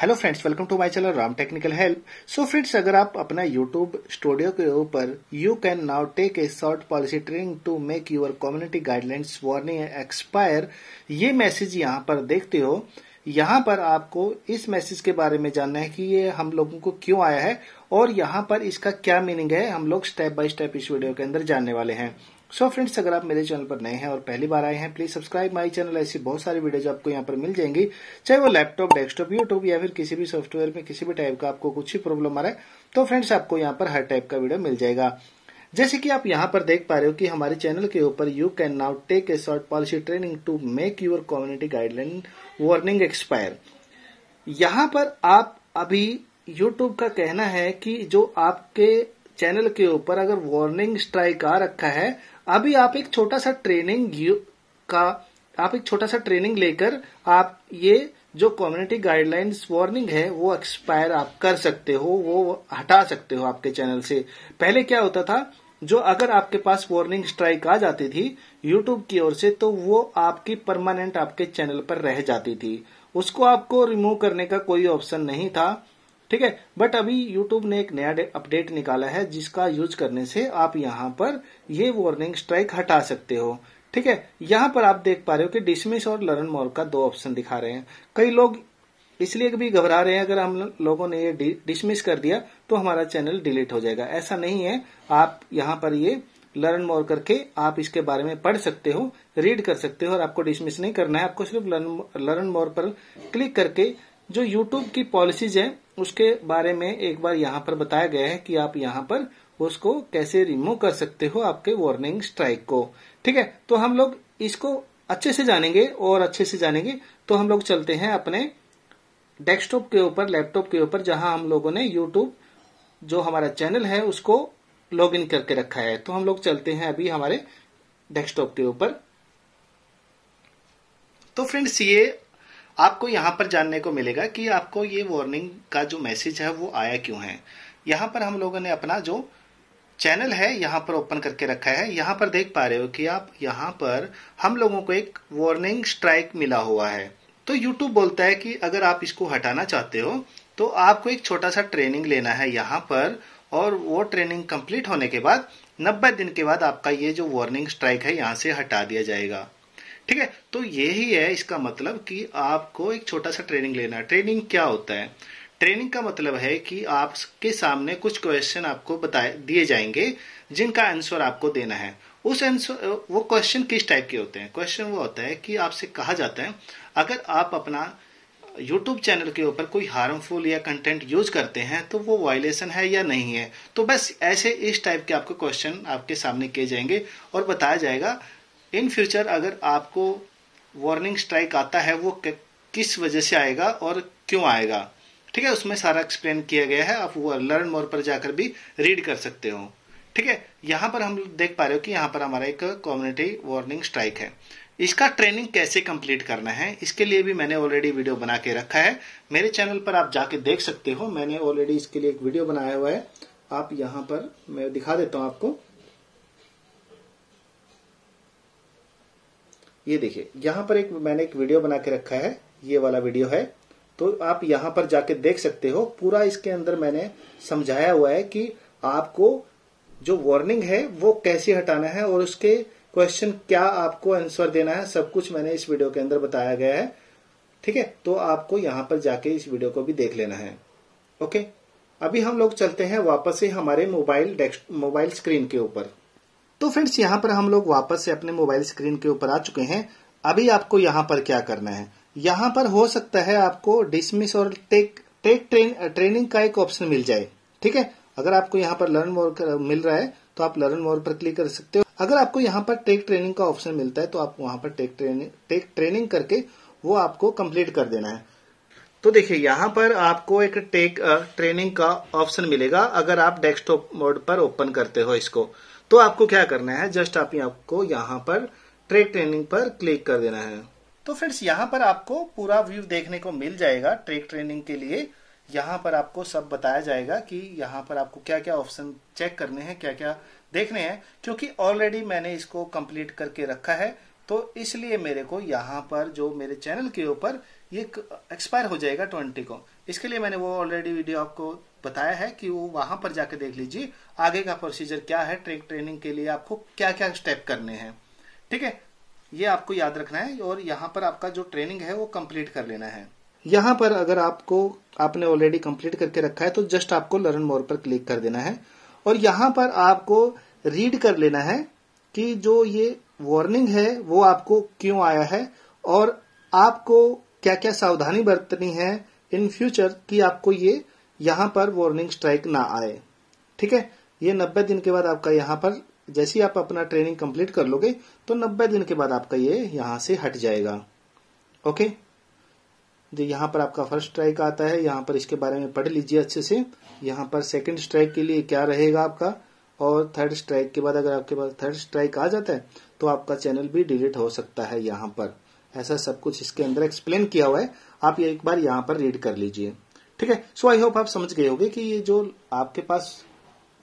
hello friends welcome to my channel Ram technical help so friends अगर आप अपना YouTube studio के ऊपर you can now take a short policy training to make your community guidelines warning expire ये message यहाँ पर देखते हो यहाँ पर आपको इस मैसेज के बारे में जानना है कि ये हम लोगों को क्यों आया है और यहाँ पर इसका क्या मीनिंग है हम लोग स्टेप बाय स्टेप इस वीडियो के अंदर जानने वाले हैं सो so फ्रेंड्स अगर आप मेरे चैनल पर नए हैं और पहली बार आए हैं प्लीज सब्सक्राइब माय चैनल ऐसी बहुत सारी वीडियोज आपको यहाँ पर मिल जाएंगी चाहे वो लैपटॉप डेस्कटॉप यूट्यूब या फिर किसी भी सॉफ्टवेयर में किसी भी टाइप का आपको कुछ ही प्रॉब्लम आ रहा है तो फ्रेंड्स आपको यहाँ पर हर टाइप का वीडियो मिल जाएगा जैसे कि आप यहाँ पर देख पा रहे हो कि हमारे चैनल के ऊपर you can now take a short policy training to make your community guideline warning expire यहाँ पर आप अभी यूट्यूब का कहना है कि जो आपके चैनल के ऊपर अगर वार्निंग स्ट्राइक आ रखा है अभी आप एक छोटा सा ट्रेनिंग का आप एक छोटा सा ट्रेनिंग लेकर आप ये जो कम्युनिटी गाइडलाइंस वार्निंग है वो एक्सपायर आप कर सकते हो वो हटा सकते हो आपके चैनल से पहले क्या होता था जो अगर आपके पास वार्निंग स्ट्राइक आ जाती थी यूट्यूब की ओर से तो वो आपकी परमानेंट आपके चैनल पर रह जाती थी उसको आपको रिमूव करने का कोई ऑप्शन नहीं था ठीक है बट अभी यूट्यूब ने एक नया अपडेट निकाला है जिसका यूज करने से आप यहाँ पर ये वार्निंग स्ट्राइक हटा सकते हो ठीक है यहाँ पर आप देख पा रहे हो कि डिसमिस और लर्न मोर का दो ऑप्शन दिखा रहे हैं कई लोग इसलिए भी घबरा रहे हैं अगर हम लोगों ने ये डिसमिस कर दिया तो हमारा चैनल डिलीट हो जाएगा ऐसा नहीं है आप यहाँ पर ये लर्न मोर करके आप इसके बारे में पढ़ सकते हो रीड कर सकते हो और आपको डिसमिस नहीं करना है आपको सिर्फ लर्न लर्न मोर पर क्लिक करके जो YouTube की पॉलिसीज है उसके बारे में एक बार यहाँ पर बताया गया है कि आप यहाँ पर उसको कैसे रिमूव कर सकते हो आपके वार्निंग स्ट्राइक को ठीक है तो हम लोग इसको अच्छे से जानेंगे और अच्छे से जानेंगे तो हम लोग चलते हैं अपने डेस्कटॉप के ऊपर लैपटॉप के ऊपर जहां हम लोगों ने यूट्यूब जो हमारा चैनल है उसको लॉग इन करके रखा है तो हम लोग चलते हैं अभी हमारे डेस्कटॉप के ऊपर तो फ्रेंड्स ये आपको यहाँ पर जानने को मिलेगा कि आपको ये वार्निंग का जो मैसेज है वो आया क्यों है यहाँ पर हम लोगों ने अपना जो चैनल है यहाँ पर ओपन करके रखा है यहाँ पर देख पा रहे हो कि आप यहाँ पर हम लोगों को एक वार्निंग स्ट्राइक मिला हुआ है तो यूट्यूब बोलता है कि अगर आप इसको हटाना चाहते हो तो आपको एक छोटा सा ट्रेनिंग लेना है यहाँ पर और वो ट्रेनिंग कंप्लीट होने के बाद 90 दिन के बाद आपका ये जो वार्निंग स्ट्राइक है यहाँ से हटा दिया जाएगा ठीक है तो यही है इसका मतलब कि आपको एक छोटा सा ट्रेनिंग लेना है ट्रेनिंग क्या होता है ट्रेनिंग का मतलब है कि आपके सामने कुछ क्वेश्चन आपको बताए दिए जाएंगे जिनका आंसर आपको देना है उस आंसर वो क्वेश्चन किस टाइप के होते हैं क्वेश्चन वो होता है कि आपसे कहा जाता है अगर आप अपना यूट्यूब चैनल के ऊपर कोई हार्मफुल या कंटेंट यूज करते हैं तो वो वायलेशन है या नहीं है तो बस ऐसे इस टाइप के आपको क्वेश्चन आपके सामने किए जाएंगे और बताया जाएगा इन फ्यूचर अगर आपको वार्निंग स्ट्राइक आता है वो किस वजह से आएगा और क्यों आएगा ठीक है उसमें सारा एक्सप्लेन किया गया है आप वो लर्न मोर पर जाकर भी रीड कर सकते हो ठीक है यहाँ पर हम देख पा रहे हो कि यहाँ पर हमारा एक कम्युनिटी वार्निंग स्ट्राइक है इसका ट्रेनिंग कैसे कंप्लीट करना है इसके लिए भी मैंने ऑलरेडी वीडियो बना के रखा है मेरे चैनल पर आप जाके देख सकते हो मैंने ऑलरेडी इसके लिए एक वीडियो बनाया हुआ है आप यहाँ पर मैं दिखा देता हूँ आपको ये देखिए यहाँ पर एक मैंने एक वीडियो बना के रखा है ये वाला वीडियो है तो आप यहाँ पर जाके देख सकते हो पूरा इसके अंदर मैंने समझाया हुआ है कि आपको जो वार्निंग है वो कैसे हटाना है और उसके क्वेश्चन क्या आपको आंसर देना है सब कुछ मैंने इस वीडियो के अंदर बताया गया है ठीक है तो आपको यहाँ पर जाके इस वीडियो को भी देख लेना है ओके अभी हम लोग चलते हैं वापस से हमारे मोबाइल मोबाइल स्क्रीन के ऊपर तो फ्रेंड्स यहाँ पर हम लोग वापस से अपने मोबाइल स्क्रीन के ऊपर आ चुके हैं अभी आपको यहाँ पर क्या करना है यहाँ पर हो सकता है आपको डिसमिस और टेक टेक ट्रेन ट्रेनिंग का एक ऑप्शन मिल जाए ठीक है अगर आपको यहाँ पर लर्न मोर मिल रहा है तो आप लर्न मोर पर क्लिक कर सकते हो अगर आपको यहाँ पर टेक ट्रेनिंग का ऑप्शन मिलता है तो आप वहां पर टेक ट्रेनिंग टेक ट्रेनिंग करके वो आपको कंप्लीट कर देना है तो देखिए यहाँ पर आपको एक टेक ट्रेनिंग का ऑप्शन मिलेगा अगर आप डेस्कटॉप मोड पर ओपन करते हो इसको तो आपको क्या करना है जस्ट आप आपको यहाँ पर ट्रेक ट्रेनिंग पर क्लिक कर देना है तो फ्रेंड्स यहाँ पर आपको पूरा व्यू देखने को मिल जाएगा ट्रेक ट्रेनिंग के लिए यहाँ पर आपको सब बताया जाएगा कि यहाँ पर आपको क्या क्या ऑप्शन चेक करने हैं क्या क्या देखने हैं क्योंकि ऑलरेडी मैंने इसको कंप्लीट करके रखा है तो इसलिए मेरे को यहाँ पर जो मेरे चैनल के ऊपर ये एक्सपायर हो जाएगा ट्वेंटी को इसके लिए मैंने वो ऑलरेडी वीडियो आपको बताया है कि वो वहां पर जाके देख लीजिए आगे का प्रोसीजर क्या है ट्रेक ट्रेनिंग के लिए आपको क्या क्या स्टेप करने हैं ठीक है ये आपको याद रखना है और यहाँ पर आपका जो ट्रेनिंग है वो कंप्लीट कर लेना है यहाँ पर अगर आपको आपने ऑलरेडी कंप्लीट करके रखा है तो जस्ट आपको लर्न मोर पर क्लिक कर देना है और यहाँ पर आपको रीड कर लेना है कि जो ये वार्निंग है वो आपको क्यों आया है और आपको क्या क्या सावधानी बरतनी है इन फ्यूचर कि आपको ये यहां पर वार्निंग स्ट्राइक ना आए ठीक है ये नब्बे दिन के बाद आपका यहां पर जैसे आप अपना ट्रेनिंग कंप्लीट कर लोगे तो नब्बे दिन के बाद आपका ये यहां से हट जाएगा ओके जो यहां पर आपका फर्स्ट स्ट्राइक आता है यहां पर इसके बारे में पढ़ लीजिए अच्छे से यहां पर सेकंड स्ट्राइक के लिए क्या रहेगा आपका और थर्ड स्ट्राइक के बाद अगर आपके पास थर्ड स्ट्राइक आ जाता है तो आपका चैनल भी डिलीट हो सकता है यहाँ पर ऐसा सब कुछ इसके अंदर एक्सप्लेन किया हुआ है आप ये एक बार यहाँ पर रीड कर लीजिए ठीक है सो आई होप आप समझ गए होंगे कि ये जो आपके पास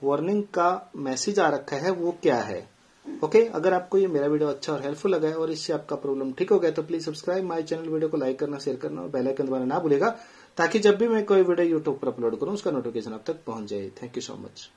वार्निंग का मैसेज आ रखा है वो क्या है ओके okay, अगर आपको ये मेरा वीडियो अच्छा और हेल्पफुल लगा है और इससे आपका प्रॉब्लम ठीक हो गया तो please subscribe my channel video को लाइक करना शेयर करना और बेल आइकन दबाना ना भूलेगा ताकि जब भी मैं कोई वीडियो यूट्यूब पर अपलोड करूं उसका नोटिफिकेशन आप तक पहुंच जाए थैंक यू सो मच